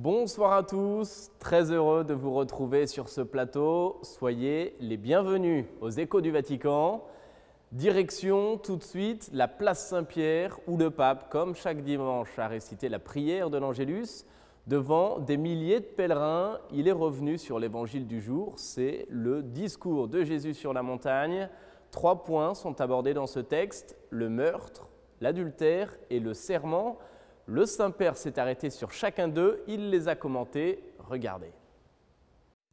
Bonsoir à tous, très heureux de vous retrouver sur ce plateau. Soyez les bienvenus aux échos du Vatican. Direction tout de suite la place Saint-Pierre où le pape, comme chaque dimanche, a récité la prière de l'Angélus. Devant des milliers de pèlerins, il est revenu sur l'évangile du jour, c'est le discours de Jésus sur la montagne. Trois points sont abordés dans ce texte, le meurtre, l'adultère et le serment. Le Saint-Père s'est arrêté sur chacun d'eux, il les a commentés, regardez.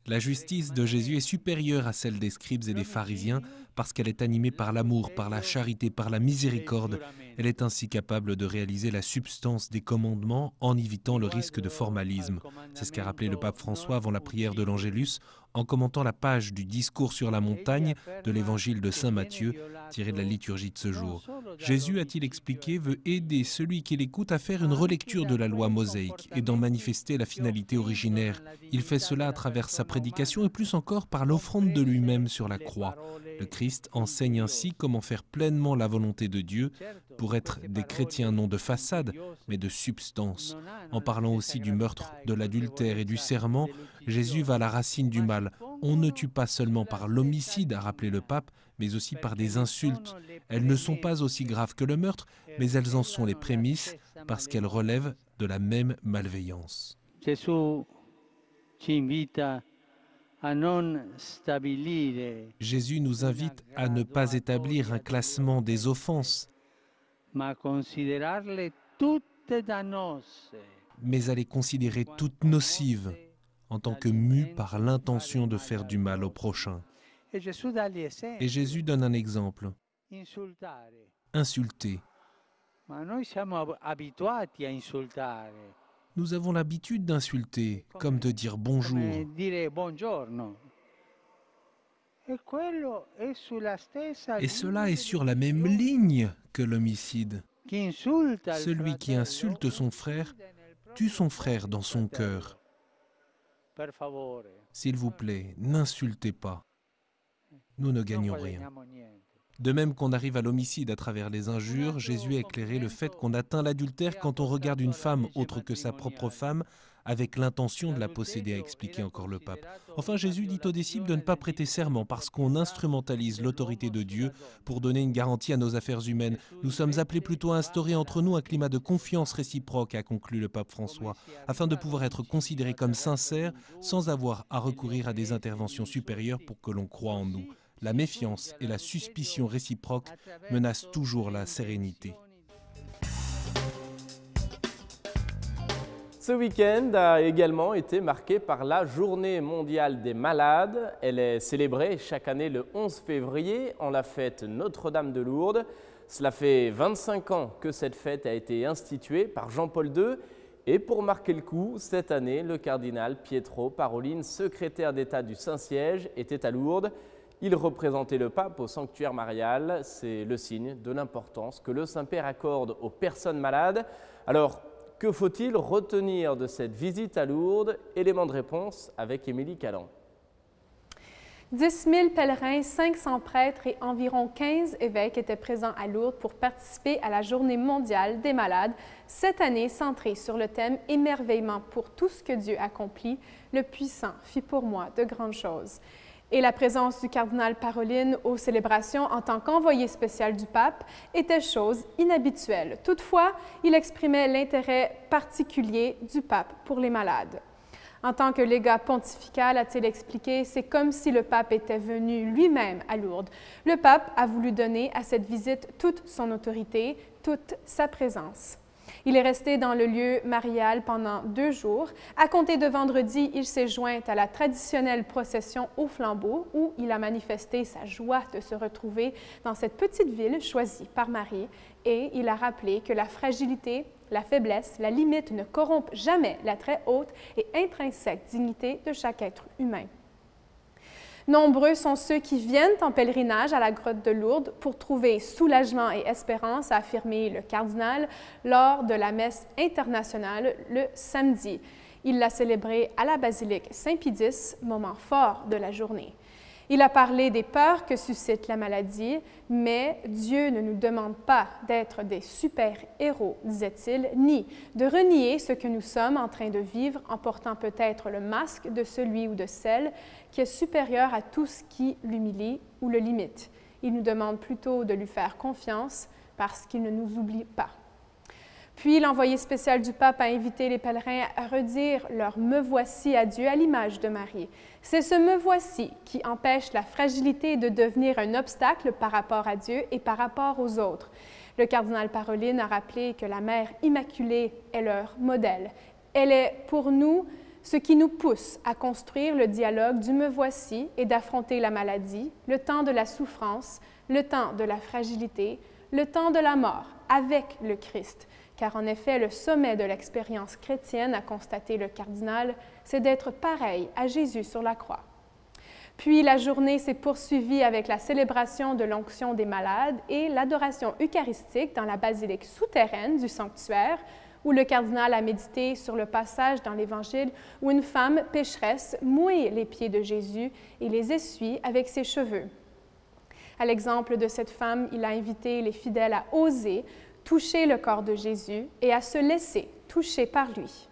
La justice de Jésus est supérieure à celle des scribes et des pharisiens parce qu'elle est animée par l'amour, par la charité, par la miséricorde elle est ainsi capable de réaliser la substance des commandements en évitant le risque de formalisme. C'est ce qu'a rappelé le pape François avant la prière de l'Angélus en commentant la page du discours sur la montagne de l'évangile de Saint Matthieu tiré de la liturgie de ce jour. Jésus, a-t-il expliqué, veut aider celui qui l'écoute à faire une relecture de la loi mosaïque et d'en manifester la finalité originaire. Il fait cela à travers sa prédication et plus encore par l'offrande de lui-même sur la croix. Le Christ enseigne ainsi comment faire pleinement la volonté de Dieu, pour être des chrétiens non de façade, mais de substance. En parlant aussi du meurtre, de l'adultère et du serment, Jésus va à la racine du mal. On ne tue pas seulement par l'homicide, a rappelé le pape, mais aussi par des insultes. Elles ne sont pas aussi graves que le meurtre, mais elles en sont les prémices parce qu'elles relèvent de la même malveillance. Jésus nous invite à ne pas établir un classement des offenses, mais à les considérer toutes nocives en tant que mues par l'intention de faire du mal au prochain. Et Jésus donne un exemple. Insulter. Nous avons l'habitude d'insulter, comme de dire bonjour. Et cela est sur la même ligne que l'homicide. Celui qui insulte son frère tue son frère dans son cœur. S'il vous plaît, n'insultez pas. Nous ne gagnons rien. De même qu'on arrive à l'homicide à travers les injures, Jésus a éclairé le fait qu'on atteint l'adultère quand on regarde une femme autre que sa propre femme avec l'intention de la posséder, a expliqué encore le pape. Enfin, Jésus dit aux disciples de ne pas prêter serment parce qu'on instrumentalise l'autorité de Dieu pour donner une garantie à nos affaires humaines. Nous sommes appelés plutôt à instaurer entre nous un climat de confiance réciproque, a conclu le pape François, afin de pouvoir être considérés comme sincères sans avoir à recourir à des interventions supérieures pour que l'on croit en nous la méfiance et la suspicion réciproque menacent toujours la sérénité. Ce week-end a également été marqué par la Journée mondiale des malades. Elle est célébrée chaque année le 11 février en la fête Notre-Dame de Lourdes. Cela fait 25 ans que cette fête a été instituée par Jean-Paul II. Et pour marquer le coup, cette année, le cardinal Pietro Parolin, secrétaire d'État du Saint-Siège, était à Lourdes. Il représentait le pape au sanctuaire marial, c'est le signe de l'importance que le Saint-Père accorde aux personnes malades. Alors, que faut-il retenir de cette visite à Lourdes Élément de réponse avec Émilie Calan. 10 000 pèlerins, 500 prêtres et environ 15 évêques étaient présents à Lourdes pour participer à la Journée mondiale des malades, cette année centrée sur le thème Émerveillement pour tout ce que Dieu accomplit, le puissant fit pour moi de grandes choses et la présence du cardinal Paroline aux célébrations en tant qu'envoyé spécial du pape était chose inhabituelle. Toutefois, il exprimait l'intérêt particulier du pape pour les malades. En tant que légat pontifical, a-t-il expliqué, c'est comme si le pape était venu lui-même à Lourdes. Le pape a voulu donner à cette visite toute son autorité, toute sa présence. Il est resté dans le lieu marial pendant deux jours. À compter de vendredi, il s'est joint à la traditionnelle procession au flambeau où il a manifesté sa joie de se retrouver dans cette petite ville choisie par Marie et il a rappelé que la fragilité, la faiblesse, la limite ne corrompent jamais la très haute et intrinsèque dignité de chaque être humain. Nombreux sont ceux qui viennent en pèlerinage à la grotte de Lourdes pour trouver soulagement et espérance, a affirmé le cardinal lors de la messe internationale le samedi. Il l'a célébrée à la basilique saint pidis moment fort de la journée. Il a parlé des peurs que suscite la maladie, mais Dieu ne nous demande pas d'être des super-héros, disait-il, ni de renier ce que nous sommes en train de vivre en portant peut-être le masque de celui ou de celle qui est supérieur à tout ce qui l'humilie ou le limite. Il nous demande plutôt de lui faire confiance parce qu'il ne nous oublie pas. Puis l'envoyé spécial du pape a invité les pèlerins à redire leur Me voici à Dieu à l'image de Marie. C'est ce Me voici qui empêche la fragilité de devenir un obstacle par rapport à Dieu et par rapport aux autres. Le cardinal Paroline a rappelé que la Mère Immaculée est leur modèle. Elle est pour nous ce qui nous pousse à construire le dialogue du me voici et d'affronter la maladie, le temps de la souffrance, le temps de la fragilité, le temps de la mort avec le Christ. Car en effet, le sommet de l'expérience chrétienne, a constaté le cardinal, c'est d'être pareil à Jésus sur la croix. Puis la journée s'est poursuivie avec la célébration de l'onction des malades et l'adoration eucharistique dans la basilique souterraine du sanctuaire, où le cardinal a médité sur le passage dans l'Évangile où une femme pécheresse mouille les pieds de Jésus et les essuie avec ses cheveux. À l'exemple de cette femme, il a invité les fidèles à oser toucher le corps de Jésus et à se laisser toucher par lui.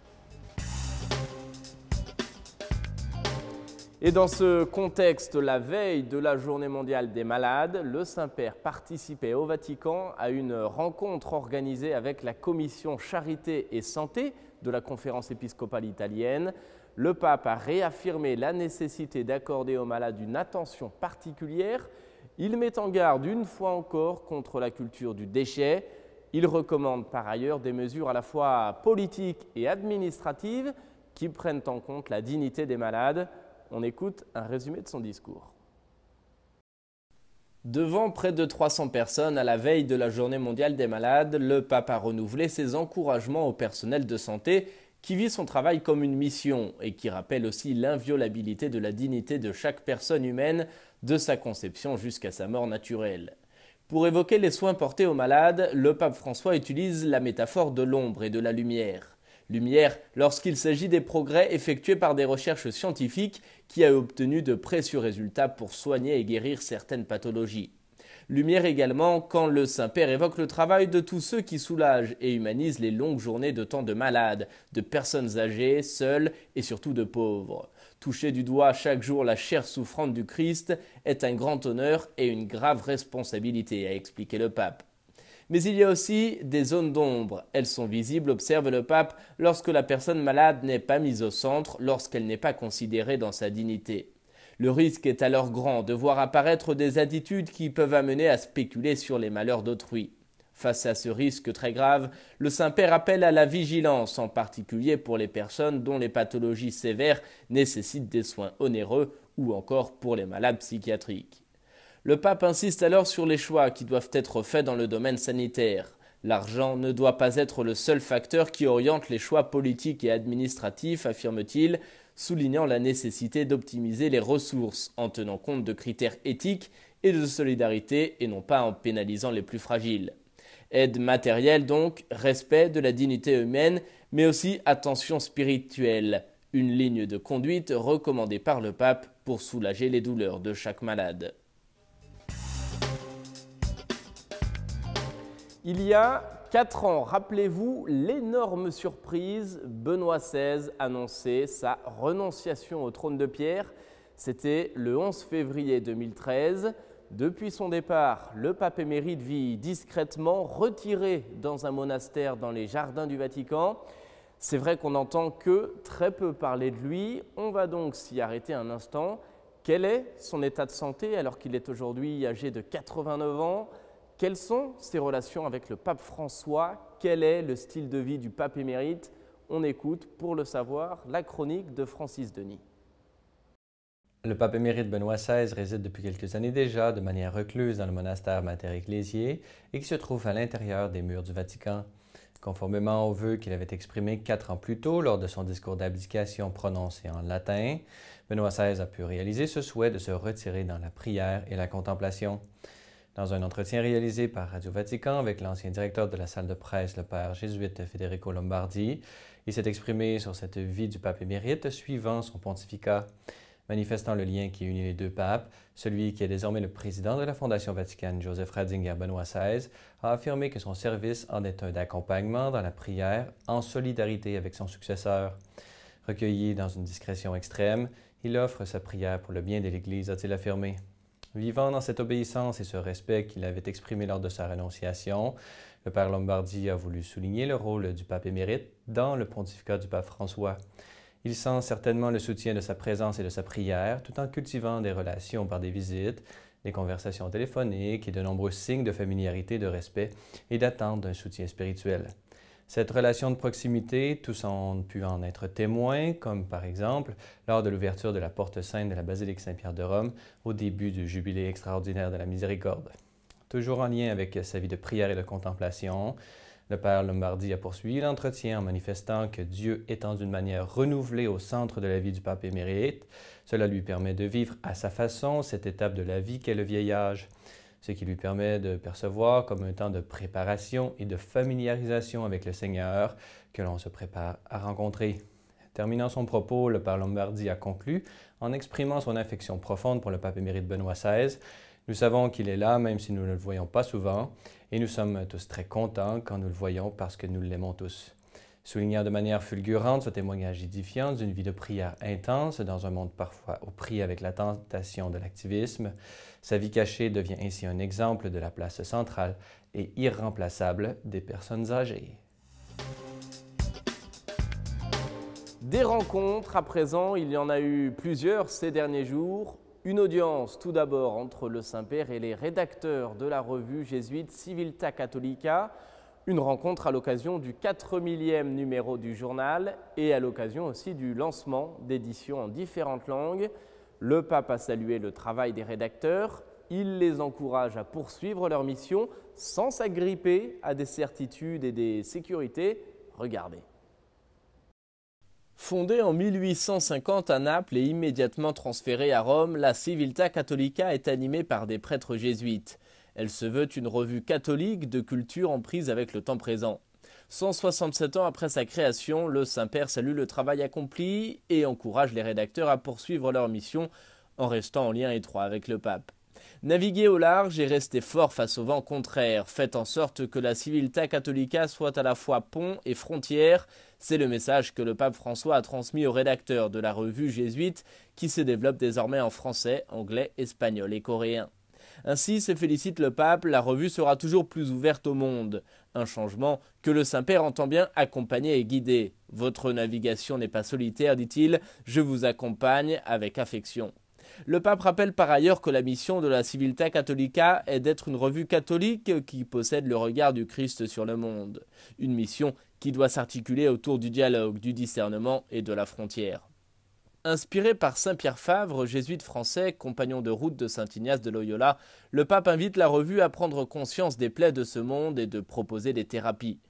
Et dans ce contexte, la veille de la Journée mondiale des malades, le Saint-Père participait au Vatican à une rencontre organisée avec la commission Charité et Santé de la conférence épiscopale italienne. Le pape a réaffirmé la nécessité d'accorder aux malades une attention particulière. Il met en garde une fois encore contre la culture du déchet. Il recommande par ailleurs des mesures à la fois politiques et administratives qui prennent en compte la dignité des malades. On écoute un résumé de son discours. Devant près de 300 personnes à la veille de la journée mondiale des malades, le pape a renouvelé ses encouragements au personnel de santé qui vit son travail comme une mission et qui rappelle aussi l'inviolabilité de la dignité de chaque personne humaine de sa conception jusqu'à sa mort naturelle. Pour évoquer les soins portés aux malades, le pape François utilise la métaphore de l'ombre et de la lumière. Lumière lorsqu'il s'agit des progrès effectués par des recherches scientifiques qui a obtenu de précieux résultats pour soigner et guérir certaines pathologies. Lumière également quand le Saint-Père évoque le travail de tous ceux qui soulagent et humanisent les longues journées de temps de malades, de personnes âgées, seules et surtout de pauvres. Toucher du doigt chaque jour la chair souffrante du Christ est un grand honneur et une grave responsabilité, a expliqué le pape. Mais il y a aussi des zones d'ombre. Elles sont visibles, observe le pape, lorsque la personne malade n'est pas mise au centre, lorsqu'elle n'est pas considérée dans sa dignité. Le risque est alors grand de voir apparaître des attitudes qui peuvent amener à spéculer sur les malheurs d'autrui. Face à ce risque très grave, le Saint-Père appelle à la vigilance, en particulier pour les personnes dont les pathologies sévères nécessitent des soins onéreux ou encore pour les malades psychiatriques. Le pape insiste alors sur les choix qui doivent être faits dans le domaine sanitaire. L'argent ne doit pas être le seul facteur qui oriente les choix politiques et administratifs, affirme-t-il, soulignant la nécessité d'optimiser les ressources en tenant compte de critères éthiques et de solidarité et non pas en pénalisant les plus fragiles aide matérielle donc, respect de la dignité humaine, mais aussi attention spirituelle, une ligne de conduite recommandée par le pape pour soulager les douleurs de chaque malade. Il y a 4 ans, rappelez-vous l'énorme surprise, Benoît XVI annonçait sa renonciation au trône de pierre. C'était le 11 février 2013. Depuis son départ, le pape émérite vit discrètement retiré dans un monastère dans les jardins du Vatican. C'est vrai qu'on n'entend que très peu parler de lui. On va donc s'y arrêter un instant. Quel est son état de santé alors qu'il est aujourd'hui âgé de 89 ans Quelles sont ses relations avec le pape François Quel est le style de vie du pape émérite On écoute pour le savoir la chronique de Francis Denis. Le pape émérite Benoît XVI réside depuis quelques années déjà de manière recluse dans le monastère Mater Ecclesiae et qui se trouve à l'intérieur des murs du Vatican. Conformément au vœu qu'il avait exprimé quatre ans plus tôt lors de son discours d'abdication prononcé en latin, Benoît XVI a pu réaliser ce souhait de se retirer dans la prière et la contemplation. Dans un entretien réalisé par Radio Vatican avec l'ancien directeur de la salle de presse, le père jésuite Federico Lombardi, il s'est exprimé sur cette vie du pape émérite suivant son pontificat manifestant le lien qui unit les deux papes, celui qui est désormais le président de la Fondation Vaticane, Joseph Ratzinger Benoît XVI, a affirmé que son service en est un d'accompagnement dans la prière en solidarité avec son successeur. Recueilli dans une discrétion extrême, il offre sa prière pour le bien de l'Église, a-t-il affirmé. Vivant dans cette obéissance et ce respect qu'il avait exprimé lors de sa renonciation, le père Lombardi a voulu souligner le rôle du pape émérite dans le pontificat du pape François. Il sent certainement le soutien de sa présence et de sa prière, tout en cultivant des relations par des visites, des conversations téléphoniques et de nombreux signes de familiarité, de respect et d'attente d'un soutien spirituel. Cette relation de proximité, tous ont pu en être témoins, comme par exemple lors de l'ouverture de la porte sainte de la basilique Saint-Pierre de Rome au début du jubilé extraordinaire de la miséricorde. Toujours en lien avec sa vie de prière et de contemplation, le père Lombardi a poursuivi l'entretien en manifestant que Dieu étant d'une manière renouvelée au centre de la vie du pape émérite, cela lui permet de vivre à sa façon cette étape de la vie qu'est le vieillage, ce qui lui permet de percevoir comme un temps de préparation et de familiarisation avec le Seigneur que l'on se prépare à rencontrer. Terminant son propos, le père Lombardi a conclu en exprimant son affection profonde pour le pape émérite Benoît XVI nous savons qu'il est là, même si nous ne le voyons pas souvent, et nous sommes tous très contents quand nous le voyons parce que nous l'aimons tous. Soulignant de manière fulgurante ce témoignage édifiant d'une vie de prière intense dans un monde parfois au prix avec la tentation de l'activisme, sa vie cachée devient ainsi un exemple de la place centrale et irremplaçable des personnes âgées. Des rencontres à présent, il y en a eu plusieurs ces derniers jours. Une audience tout d'abord entre le Saint-Père et les rédacteurs de la revue jésuite Civilta Catholica, une rencontre à l'occasion du 4000e numéro du journal et à l'occasion aussi du lancement d'éditions en différentes langues. Le pape a salué le travail des rédacteurs, il les encourage à poursuivre leur mission sans s'agripper à des certitudes et des sécurités. Regardez. Fondée en 1850 à Naples et immédiatement transférée à Rome, la Civiltà Cattolica est animée par des prêtres jésuites. Elle se veut une revue catholique de culture en prise avec le temps présent. 167 ans après sa création, le Saint-Père salue le travail accompli et encourage les rédacteurs à poursuivre leur mission en restant en lien étroit avec le pape. Naviguez au large et restez fort face au vent contraire. Faites en sorte que la Civilta Catholica soit à la fois pont et frontière. C'est le message que le pape François a transmis au rédacteur de la revue jésuite qui se développe désormais en français, anglais, espagnol et coréen. Ainsi se félicite le pape, la revue sera toujours plus ouverte au monde. Un changement que le Saint-Père entend bien accompagner et guider. Votre navigation n'est pas solitaire, dit-il, je vous accompagne avec affection. Le pape rappelle par ailleurs que la mission de la Civilta Catholica est d'être une revue catholique qui possède le regard du Christ sur le monde, une mission qui doit s'articuler autour du dialogue, du discernement et de la frontière. Inspiré par Saint Pierre Favre, jésuite français, compagnon de route de Saint Ignace de Loyola, le pape invite la revue à prendre conscience des plaies de ce monde et de proposer des thérapies.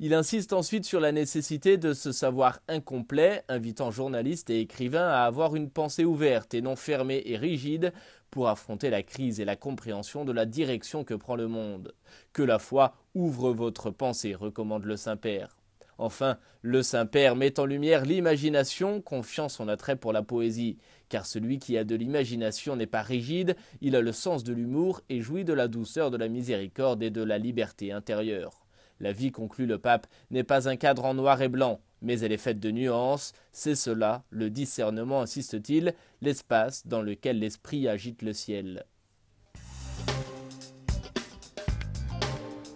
Il insiste ensuite sur la nécessité de ce savoir incomplet, invitant journalistes et écrivains à avoir une pensée ouverte et non fermée et rigide pour affronter la crise et la compréhension de la direction que prend le monde. Que la foi ouvre votre pensée, recommande le Saint-Père. Enfin, le Saint-Père met en lumière l'imagination, confiant son attrait pour la poésie, car celui qui a de l'imagination n'est pas rigide, il a le sens de l'humour et jouit de la douceur de la miséricorde et de la liberté intérieure. La vie, conclut le pape, n'est pas un cadre en noir et blanc, mais elle est faite de nuances, c'est cela, le discernement, insiste-t-il, l'espace dans lequel l'esprit agite le ciel.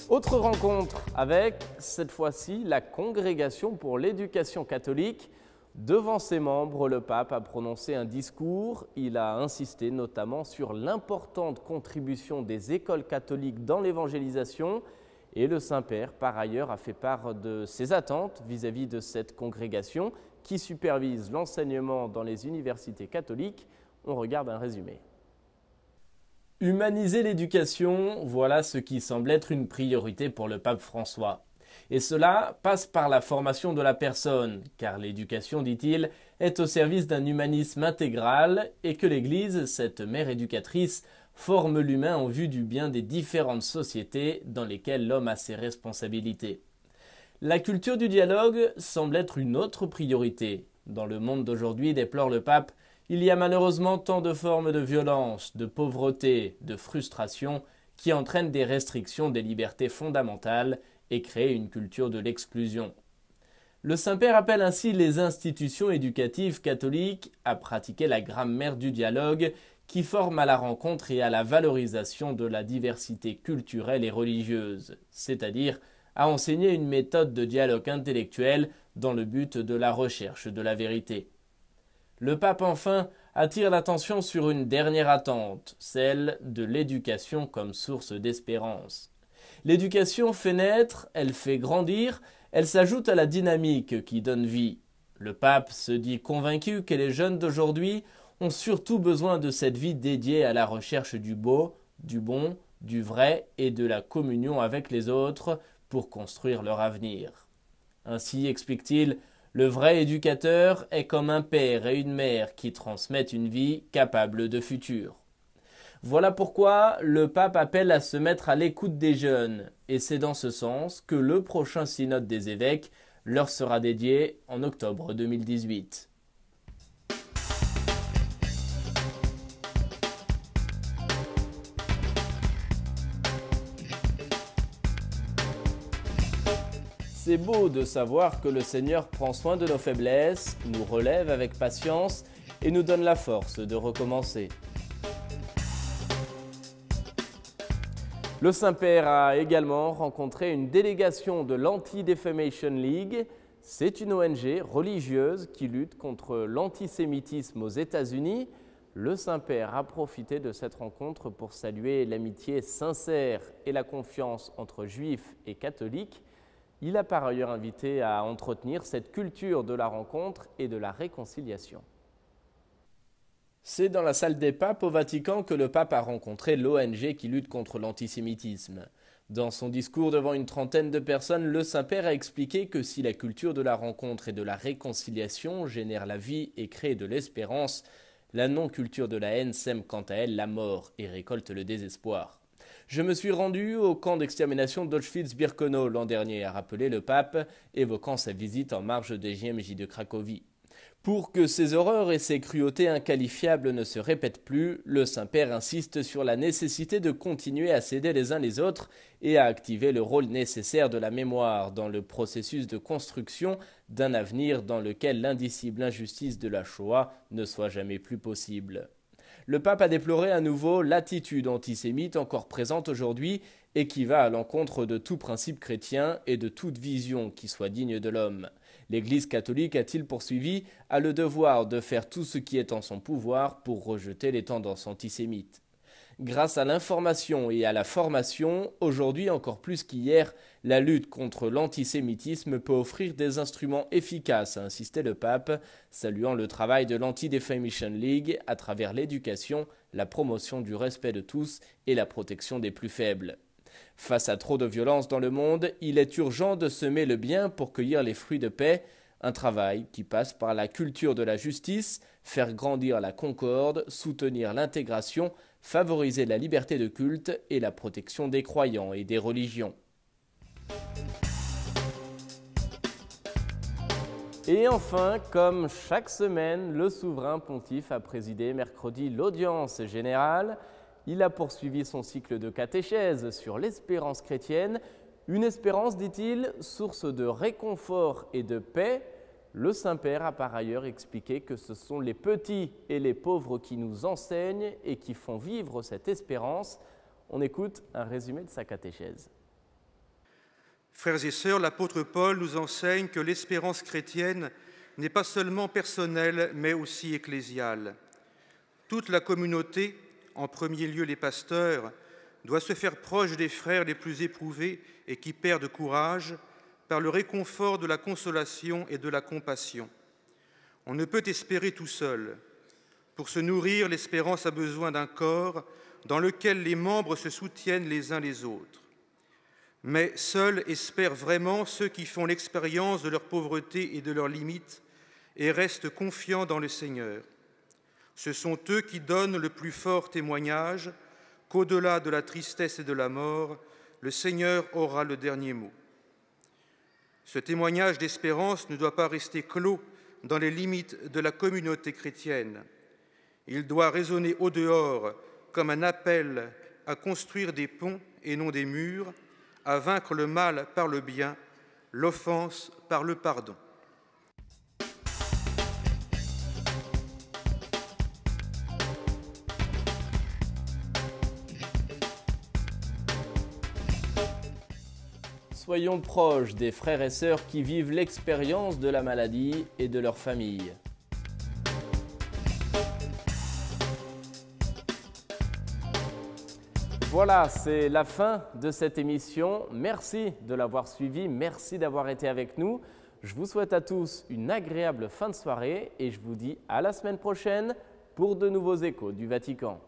Autre rencontre avec, cette fois-ci, la Congrégation pour l'éducation catholique. Devant ses membres, le pape a prononcé un discours. Il a insisté notamment sur l'importante contribution des écoles catholiques dans l'évangélisation et le Saint-Père, par ailleurs, a fait part de ses attentes vis-à-vis -vis de cette congrégation qui supervise l'enseignement dans les universités catholiques. On regarde un résumé. Humaniser l'éducation, voilà ce qui semble être une priorité pour le pape François. Et cela passe par la formation de la personne, car l'éducation, dit-il, est au service d'un humanisme intégral et que l'Église, cette mère éducatrice, forme l'humain en vue du bien des différentes sociétés dans lesquelles l'homme a ses responsabilités. La culture du dialogue semble être une autre priorité. Dans le monde d'aujourd'hui, déplore le pape, il y a malheureusement tant de formes de violence, de pauvreté, de frustration qui entraînent des restrictions des libertés fondamentales et créent une culture de l'exclusion. Le Saint-Père appelle ainsi les institutions éducatives catholiques à pratiquer la grammaire du dialogue qui forme à la rencontre et à la valorisation de la diversité culturelle et religieuse, c'est-à-dire à enseigner une méthode de dialogue intellectuel dans le but de la recherche de la vérité. Le pape enfin attire l'attention sur une dernière attente, celle de l'éducation comme source d'espérance. L'éducation fait naître, elle fait grandir, elle s'ajoute à la dynamique qui donne vie. Le pape se dit convaincu que les jeunes d'aujourd'hui ont surtout besoin de cette vie dédiée à la recherche du beau, du bon, du vrai et de la communion avec les autres pour construire leur avenir. Ainsi, explique-t-il, le vrai éducateur est comme un père et une mère qui transmettent une vie capable de futur. Voilà pourquoi le pape appelle à se mettre à l'écoute des jeunes, et c'est dans ce sens que le prochain synode des évêques leur sera dédié en octobre 2018. C'est beau de savoir que le Seigneur prend soin de nos faiblesses, nous relève avec patience et nous donne la force de recommencer. Le Saint-Père a également rencontré une délégation de l'Anti-Defamation League. C'est une ONG religieuse qui lutte contre l'antisémitisme aux États-Unis. Le Saint-Père a profité de cette rencontre pour saluer l'amitié sincère et la confiance entre juifs et catholiques. Il a par ailleurs invité à entretenir cette culture de la rencontre et de la réconciliation. C'est dans la salle des papes au Vatican que le pape a rencontré l'ONG qui lutte contre l'antisémitisme. Dans son discours devant une trentaine de personnes, le Saint-Père a expliqué que si la culture de la rencontre et de la réconciliation génère la vie et crée de l'espérance, la non-culture de la haine sème quant à elle la mort et récolte le désespoir. Je me suis rendu au camp d'extermination d'Auschwitz-Birkenau l'an dernier, a rappelé le pape, évoquant sa visite en marge des JMJ de Cracovie. Pour que ces horreurs et ces cruautés inqualifiables ne se répètent plus, le Saint-Père insiste sur la nécessité de continuer à s'aider les uns les autres et à activer le rôle nécessaire de la mémoire dans le processus de construction d'un avenir dans lequel l'indicible injustice de la Shoah ne soit jamais plus possible le pape a déploré à nouveau l'attitude antisémite encore présente aujourd'hui et qui va à l'encontre de tout principe chrétien et de toute vision qui soit digne de l'homme. L'Église catholique, a-t-il poursuivi, a le devoir de faire tout ce qui est en son pouvoir pour rejeter les tendances antisémites. Grâce à l'information et à la formation, aujourd'hui encore plus qu'hier, la lutte contre l'antisémitisme peut offrir des instruments efficaces, a insisté le pape, saluant le travail de l'Anti-Defamation League à travers l'éducation, la promotion du respect de tous et la protection des plus faibles. Face à trop de violence dans le monde, il est urgent de semer le bien pour cueillir les fruits de paix, un travail qui passe par la culture de la justice, faire grandir la concorde, soutenir l'intégration, favoriser la liberté de culte et la protection des croyants et des religions. Et enfin, comme chaque semaine, le souverain pontife a présidé mercredi l'audience générale. Il a poursuivi son cycle de catéchèses sur l'espérance chrétienne, une espérance, dit-il, source de réconfort et de paix le Saint-Père a par ailleurs expliqué que ce sont les petits et les pauvres qui nous enseignent et qui font vivre cette espérance. On écoute un résumé de sa catéchèse. Frères et sœurs, l'apôtre Paul nous enseigne que l'espérance chrétienne n'est pas seulement personnelle, mais aussi ecclésiale. Toute la communauté, en premier lieu les pasteurs, doit se faire proche des frères les plus éprouvés et qui perdent courage, par le réconfort de la consolation et de la compassion. On ne peut espérer tout seul. Pour se nourrir, l'espérance a besoin d'un corps dans lequel les membres se soutiennent les uns les autres. Mais seuls espèrent vraiment ceux qui font l'expérience de leur pauvreté et de leurs limites et restent confiants dans le Seigneur. Ce sont eux qui donnent le plus fort témoignage qu'au-delà de la tristesse et de la mort, le Seigneur aura le dernier mot. Ce témoignage d'espérance ne doit pas rester clos dans les limites de la communauté chrétienne. Il doit résonner au dehors comme un appel à construire des ponts et non des murs, à vaincre le mal par le bien, l'offense par le pardon. soyons proches des frères et sœurs qui vivent l'expérience de la maladie et de leur famille. Voilà, c'est la fin de cette émission. Merci de l'avoir suivi, merci d'avoir été avec nous. Je vous souhaite à tous une agréable fin de soirée et je vous dis à la semaine prochaine pour de nouveaux échos du Vatican.